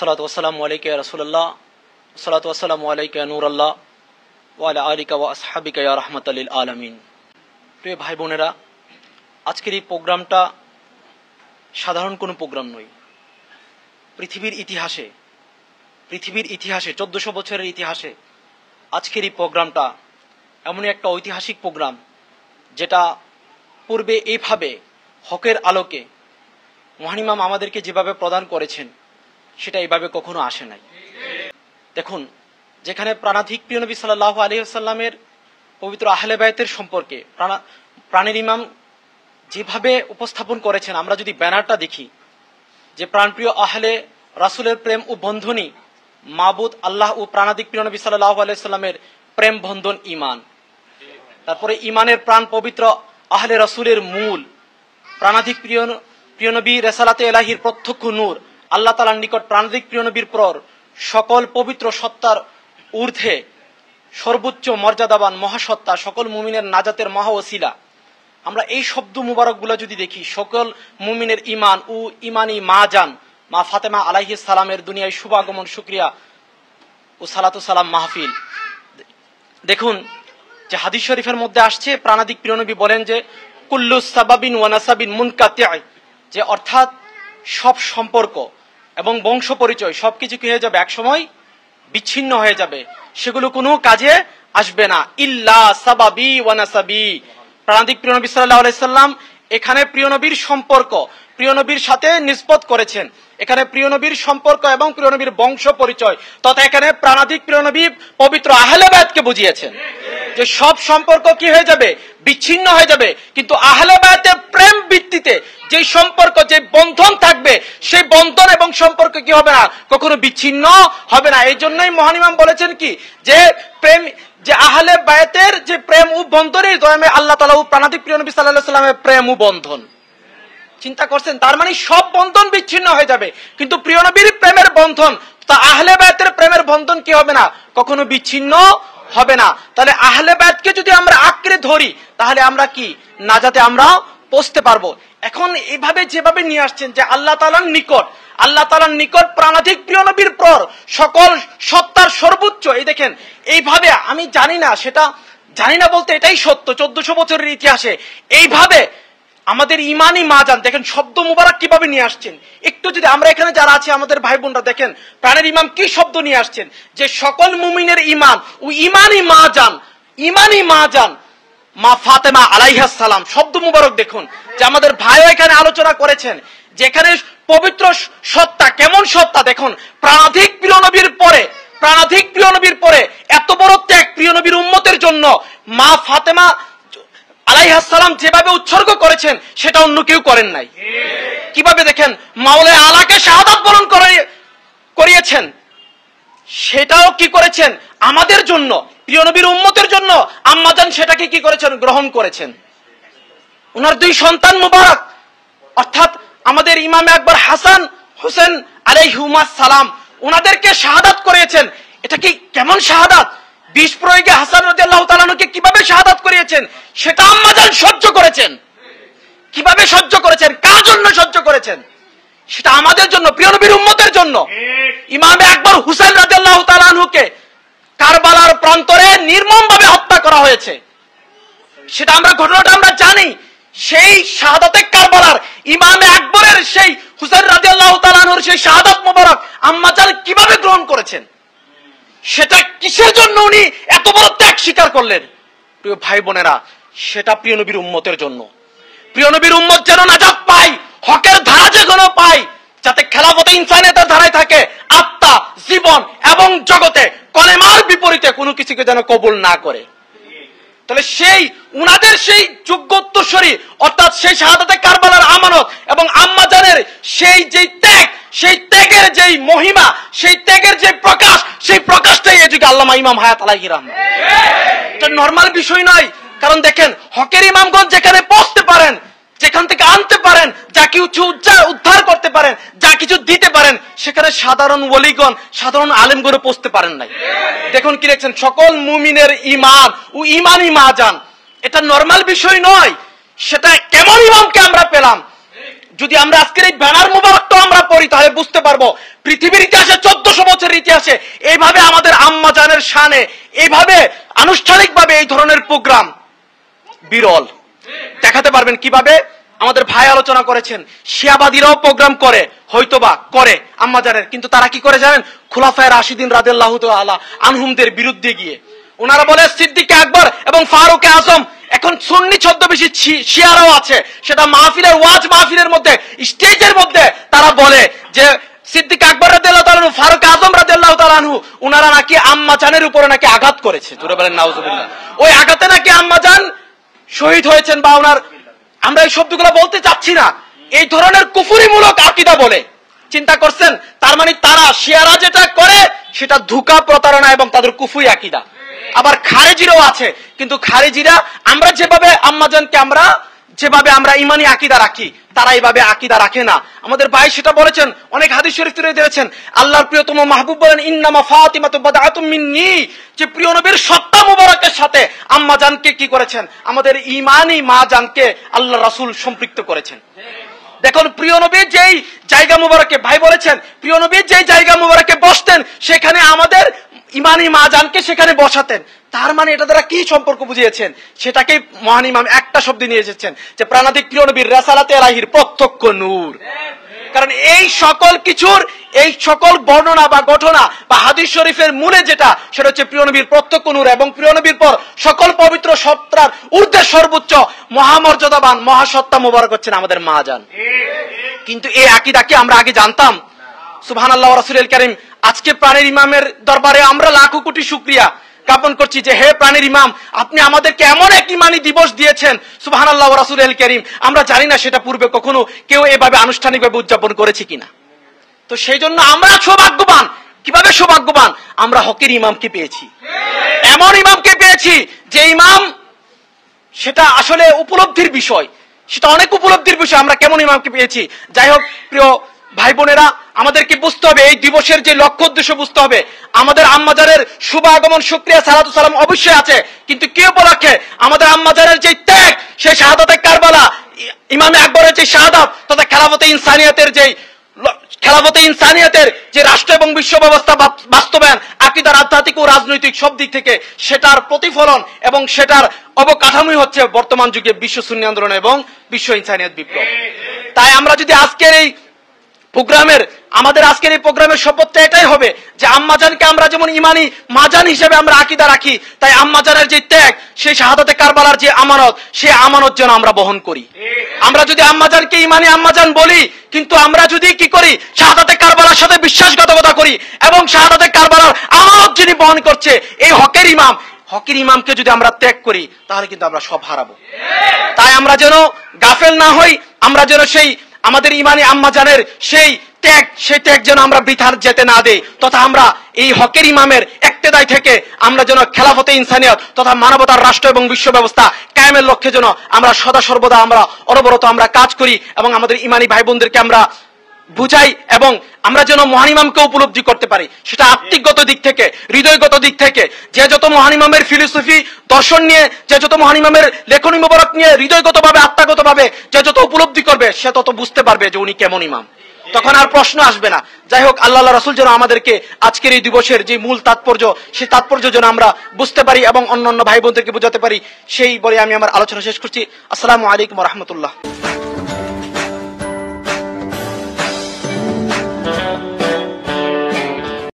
সালাত ওসালাম আলাইকে রসুল্লাহ সালাত ওসালাম আলাইকে নুরাল্লাহ ওয়ালা আলিকা ওয়া আসহাবিকা ইয়া রহমতালিল আলমিন প্রিয় ভাই বোনেরা আজকের এই প্রোগ্রামটা সাধারণ কোনো প্রোগ্রাম নয় পৃথিবীর ইতিহাসে পৃথিবীর ইতিহাসে চোদ্দশো বছরের ইতিহাসে আজকের এই প্রোগ্রামটা এমনই একটা ঐতিহাসিক প্রোগ্রাম যেটা পূর্বে এইভাবে হকের আলোকে মহানিমাম আমাদেরকে যেভাবে প্রদান করেছেন সেটা এইভাবে কখনো আসে নাই দেখুন যেখানে প্রাণাধিক প্রিয় নবী সাল্লাহ আলহিহাল্লামের পবিত্র আহলে বায়তের সম্পর্কে প্রাণের ইমাম যেভাবে উপস্থাপন করেছেন আমরা যদি ব্যানারটা দেখি যে প্রাণপ্রিয় আহলে রাসুলের প্রেম ও বন্ধনী মাবুদ আল্লাহ ও প্রাণাদিক প্রিয় নবী সাল্লাহ আলাইস্লামের প্রেম বন্ধন ইমান তারপরে ইমানের প্রাণ পবিত্র আহলে রাসুলের মূল প্রাণাধিক প্রিয় প্রিয়নবী রেসালাতে এলাহির প্রত্যক্ষ নূর আল্লাহ তালার নিকট প্রান্তিক প্রিয় নবীর পর সকল পবিত্র সত্তার ঊর্ধ্বে সর্বোচ্চ মর্যাদাবান মহাসত্তা সকল মুমিনের নাজাতের মহা ওসিলা আমরা এই শব্দ মুবারকগুলো যদি দেখি সকল মুমিনের ইমান ও ইমানি মা যান মা ফাতেমা আলাহি সালামের দুনিয়ায় শুভাগমন সুক্রিয়া ও সালাতু সালাম মাহফিল দেখুন যে হাদিস শরীফের মধ্যে আসছে প্রাণাদিক প্রিয়নবী বলেন যে কুল্লু সাবাবিন ওয়ানাসাবিন মুনকাতে যে অর্থাৎ সব সম্পর্ক এবং বংশ পরিচয় সবকিছু কি হয়ে যাবে একসময় বিচ্ছিন্ন হয়ে যাবে সেগুলো কোনো কাজে আসবে না ইল্লা সাবাবি ওয়ানাসাবি প্রাণাদিক প্রিয় নবী সাল্লাহ আলাইসাল্লাম এখানে প্রিয় নবীর সম্পর্ক প্রিয় নবীর সাথে নিষ্পত করেছেন এখানে প্রিয় নবীর সম্পর্ক এবং প্রিয় নবীর বংশ পরিচয় তথা এখানে প্রাণাধিক প্রিয় নবী পবিত্র আহলেবাদকে বুঝিয়েছেন যে সব সম্পর্ক কি হয়ে যাবে বিচ্ছিন্ন হয়ে যাবে কিন্তু আহলেবায়াতের প্রেম ভিত্তিতে যে সম্পর্ক যে বন্ধন থাকবে সেই সম্পর্ক কি হবে না কখনো বিচ্ছিন্ন হবে না এই জন্যই মহানিমাম বলেছেন কি যে প্রেম যে আহলে বায়তের যে প্রেম ও বন্ধনের দয়মে আল্লাহ তালা ও প্রাণাদিক প্রিয় নবী সাল্লাহ সাল্লামের প্রেম ও বন্ধন চিন্তা করছেন তার মানে সব বন্ধন বিচ্ছিন্ন হয়ে যাবে কিন্তু প্রিয় নবীর প্রেমের বন্ধন তা আহলে বায়তের প্রেমের বন্ধন কি হবে না কখনো বিচ্ছিন্ন হবে না তাহলে আহলে বায়তকে যদি আমরা আঁকড়ে ধরি তাহলে আমরা কি না যাতে আমরা পৌঁছতে পারবো এখন এভাবে যেভাবে নিয়ে আসছেন যে আল্লাহ তালার নিকট আল্লাহ তালার নিকট প্রাণাধিক প্রিয় নবীর পর সকল সত্তার সর্বোচ্চ এই দেখেন এইভাবে আমি জানি না সেটা জানি না বলতে এটাই সত্য চোদ্দশো বছরের ইতিহাসে এইভাবে আমাদের ইমানই মা যান দেখেন শব্দ মুবারক কিভাবে নিয়ে আসছেন একটু যদি আমরা এখানে যারা আছি আমাদের ভাই বোনরা দেখেন প্রাণের ইমাম কি শব্দ নিয়ে আসছেন যে সকল মুমিনের ইমান ও ইমানই মা যান ইমানই মা যান মা ফাতেমা সালাম শব্দ মুবারক দেখুন যে আমাদের ভাইও এখানে আলোচনা করেছেন যেখানে পবিত্র সত্তা কেমন সত্তা দেখুন প্রাণাধিক প্রিয় নবীর পরে প্রাণাধিক প্রিয় নবীর পরে এত বড় ত্যাগ প্রিয় নবীর উন্মতের জন্য মা ফাতেমা সালাম যেভাবে উৎসর্গ করেছেন সেটা অন্য কেউ করেন নাই কিভাবে দেখেন মাওলে আলাকে শাহাদাত বরণ করিয়েছেন সেটাও কি করেছেন আমাদের জন্য প্রিয় নবীর উম্মতের জন্য আম্মাজান সেটাকে কি করেছেন গ্রহণ করেছেন ওনার দুই সন্তান মুবারক অর্থাৎ আমাদের ইমাম একবার হাসান হোসেন আলাই হুমা সালাম ওনাদেরকে শাহাদাত করিয়েছেন এটা কি কেমন শাহাদাত বিষ প্রয়োগে হাসান রাজি আল্লাহ তালানুকে কিভাবে শাহাদাত করিয়েছেন সেটা আম্মাজান সহ্য করেছেন কিভাবে সহ্য করেছেন কার জন্য সহ্য করেছেন সেটা আমাদের জন্য প্রিয় নবীর উম্মতের জন্য ইমামে একবার হুসেন রাজি আল্লাহ তালানহুকে কারবালার প্রান্তরে নির্মমভাবে হত্যা করা হয়েছে সেটা আমরা ঘটনাটা আমরা জানি সেই শাহাদতে কারবালার ইমামে আকবরের সেই হুসেন রাজি আল্লাহ তালানুর সেই শাহাদত মোবারক আম্মাচার কিভাবে গ্রহণ করেছেন সেটা কিসের জন্য উনি এত বড় ত্যাগ স্বীকার করলেন প্রিয় ভাই বোনেরা সেটা প্রিয় নবীর উম্মতের জন্য প্রিয় নবীর উম্মত যেন নাজাত পায় হকের ধারা যেন পায় যাতে খেলাফতে ইনসানিয়তের ধারায় থাকে আত্মা জীবন এবং জগতে কলেমার বিপরীতে কোনো কিছুকে যেন কবুল না করে তাহলে সেই উনাদের সেই যোগ্যোত্তরী অর্থাৎ সেই শাহাদাতে কারবালার আমানত এবং আম্মাজানের সেই যে ত্যাগ সেই ত্যাগের যেই মহিমা সেই ত্যাগের যে প্রকাশ সেই প্রকাশটাই এই যুগে আল্লামা ইমাম হায়াত আলাহি রহমান এটা নর্মাল বিষয় নয় কারণ দেখেন হকের ইমামগঞ্জ যেখানে পৌঁছতে পারেন যেখান থেকে আনতে পারেন যা কিছু উদ্ধার করতে পারেন যা কিছু দিতে পারেন সেখানে সাধারণ ওলিগণ সাধারণ আলেম করে পৌঁছতে পারেন নাই দেখুন কি দেখছেন সকল মুমিনের ইমান ও ইমানই যান এটা নর্মাল বিষয় নয় সেটা কেমন ইমামকে আমরা পেলাম যদি আমরা আজকের এই ব্যানার মোবারকটা আমরা পড়ি তাহলে বুঝতে পারবো পৃথিবীর ইতিহাসে চোদ্দশো বছরের ইতিহাসে এইভাবে আমাদের আম্মাজানের শানে এইভাবে আনুষ্ঠানিকভাবে এই ধরনের প্রোগ্রাম বিরল দেখাতে পারবেন কিভাবে আমাদের ভাই আলোচনা করেছেন শিয়াবাদীরাও প্রোগ্রাম করে হয়তোবা করে আম্মাজারের কিন্তু তারা কি করে জানেন খোলাফায় রাশিদিন রাদেল্লাহ আলা আনহুমদের বিরুদ্ধে গিয়ে ওনারা বলে সিদ্দিকে আকবর এবং ফারুকে আসম এখন সুন্নি বেশি শিয়ারাও আছে সেটা মাহফিলের ওয়াজ মাহফিলের মধ্যে স্টেজের মধ্যে তারা বলে যে সিদ্দিক আকবর রাদিয়াল্লাহু তাআলা ফারুক আজম রাদিয়াল্লাহু তাআলা উনারা নাকি আম্মা জানের উপরে নাকি আঘাত করেছে জোরে বলেন নাউজুবিল্লাহ ওই আঘাতে নাকি আম্মা জান শহীদ হয়েছেন বা ওনার আমরা এই শব্দগুলো বলতে চাচ্ছি না এই ধরনের কুফুরিমূলক আকিদা বলে চিন্তা করছেন তার মানে তারা শিয়ারা যেটা করে সেটা ধুকা প্রতারণা এবং তাদের কুফুরি আকিদা আবার খারেজিরও আছে কিন্তু খারেজিরা আমরা যেভাবে আম্মাজানকে আমরা যেভাবে আমরা ইমানি আকিদা রাখি তারা এইভাবে আকিদা রাখে না আমাদের ভাই সেটা বলেছেন অনেক হাদিস শরীফ তুলে দিয়েছেন আল্লাহর প্রিয়তম মাহবুব বলেন ইন্নামা ফাতিমা তো বাদা মিন্নি যে প্রিয় নবীর সত্তা মুবারকের সাথে আম্মা জানকে কি করেছেন আমাদের ইমানই মা জানকে আল্লাহ রাসূল সম্পৃক্ত করেছেন দেখুন প্রিয় নবী যেই জায়গা মুবারকে ভাই বলেছেন প্রিয় নবী যেই জায়গা মুবারকে বসতেন সেখানে আমাদের ইমানি মা জানকে সেখানে বসাতেন তার মানে এটা দ্বারা কি সম্পর্ক বুঝিয়েছেন সেটাকে মহান ইমাম একটা শব্দ নিয়ে এসেছেন যে প্রাণাদিক প্রিয় নবীর রেসালাতে রাহির প্রত্যক্ষ নূর কারণ এই সকল কিছুর এই সকল বর্ণনা বা ঘটনা বা হাদিস শরীফের মূলে যেটা সেটা হচ্ছে প্রিয়নবীর প্রত্যক্ষ নূর এবং প্রিয়নবীর পর সকল পবিত্র সত্তার ঊর্ধ্বে সর্বোচ্চ মহামর্যাদাবান মহাসত্তা মোবারক হচ্ছেন আমাদের মা যান কিন্তু এই আকিদাকে আমরা আগে জানতাম আল্লাহ রাসুল করিম আজকে প্রাণের ইমামের দরবারে আমরা লাখো কোটি শুক্রিয়া জ্ঞাপন করছি যে হে প্রাণীর ইমাম আপনি আমাদেরকে এমন এক ইমানি দিবস দিয়েছেন সুবাহান আল্লাহ রাসুল এল করিম আমরা জানি না সেটা পূর্বে কখনো কেউ এভাবে আনুষ্ঠানিকভাবে উদযাপন করেছে কিনা তো সেই জন্য আমরা সৌভাগ্যবান কিভাবে সৌভাগ্যবান আমরা হকের ইমামকে পেয়েছি এমন ইমামকে পেয়েছি যে ইমাম সেটা আসলে উপলব্ধির বিষয় সেটা অনেক উপলব্ধির বিষয় আমরা কেমন ইমামকে পেয়েছি যাই হোক প্রিয় ভাই বোনেরা আমাদেরকে বুঝতে হবে এই দিবসের যে লক্ষ্য উদ্দেশ্য বুঝতে হবে আমাদের আম্মাজারের শুভ আগমন সুক্রিয়া সালাদু সালাম অবশ্যই আছে কিন্তু কি উপলক্ষে আমাদের আম্মাজারের যে ত্যাগ সেই শাহাদাতে কারবালা ইমামে আকবরের যে শাহাদাত তথা খেলাফতে ইনসানিয়াতের যে খেলাফতে ইনসানিয়াতের যে রাষ্ট্র এবং বিশ্ব ব্যবস্থা বাস্তবায়ন আকিদার আধ্যাত্মিক ও রাজনৈতিক সব দিক থেকে সেটার প্রতিফলন এবং সেটার অবকাঠামোই হচ্ছে বর্তমান যুগে বিশ্ব শূন্য আন্দোলন এবং বিশ্ব ইনসানিয়াত বিপ্লব তাই আমরা যদি আজকের এই প্রোগ্রামের আমাদের আজকের এই প্রোগ্রামের শপথটা এটাই হবে যে আম্মাজানকে আমরা যেমন ইমানি মাজান হিসেবে আমরা আকিদা রাখি তাই আম্মাজানের যে ত্যাগ সেই শাহাদাতে কারবালার যে আমানত সেই আমানত যেন আমরা বহন করি আমরা যদি আম্মাজানকে ইমানি আম্মাজান বলি কিন্তু আমরা যদি কি করি শাহাদাতে কারবালার সাথে বিশ্বাসঘাতকতা করি এবং শাহাদাতে কারবালার আমানত যিনি বহন করছে এই হকের ইমাম হকির ইমামকে যদি আমরা ত্যাগ করি তাহলে কিন্তু আমরা সব হারাবো তাই আমরা যেন গাফেল না হই আমরা যেন সেই আমাদের ইমানে আম্মাজানের সেই ত্যাগ সেই ত্যাগ যেন আমরা বৃথার যেতে না দেই তথা আমরা এই হকের ইমামের একতেদায় থেকে আমরা যেন খেলাফতে ইনসানিয়ত তথা মানবতার রাষ্ট্র এবং বিশ্ব ব্যবস্থা কায়েমের লক্ষ্যে যেন আমরা সদা সর্বদা আমরা অনবরত আমরা কাজ করি এবং আমাদের ইমানি ভাই বোনদেরকে আমরা বুঝাই এবং আমরা যেন মহানিমামকে উপলব্ধি করতে পারি সেটা আত্মিকগত দিক থেকে হৃদয়গত দিক থেকে যে যত মহানিমামের ফিলোসফি দর্শন নিয়ে যে যত মহানিমামের লেখনী মোবারক নিয়ে আত্মাগত ভাবে যে যত উপলব্ধি করবে সে তত বুঝতে পারবে যে উনি কেমন ইমাম তখন আর প্রশ্ন আসবে না যাই হোক আল্লাহ রাসুল যেন আমাদেরকে আজকের এই দিবসের যে মূল তাৎপর্য সেই তাৎপর্য যেন আমরা বুঝতে পারি এবং অন্যান্য ভাই বোনদেরকে বোঝাতে পারি সেই বলে আমি আমার আলোচনা শেষ করছি আসসালামু আলাইকুম রহমতুল্লাহ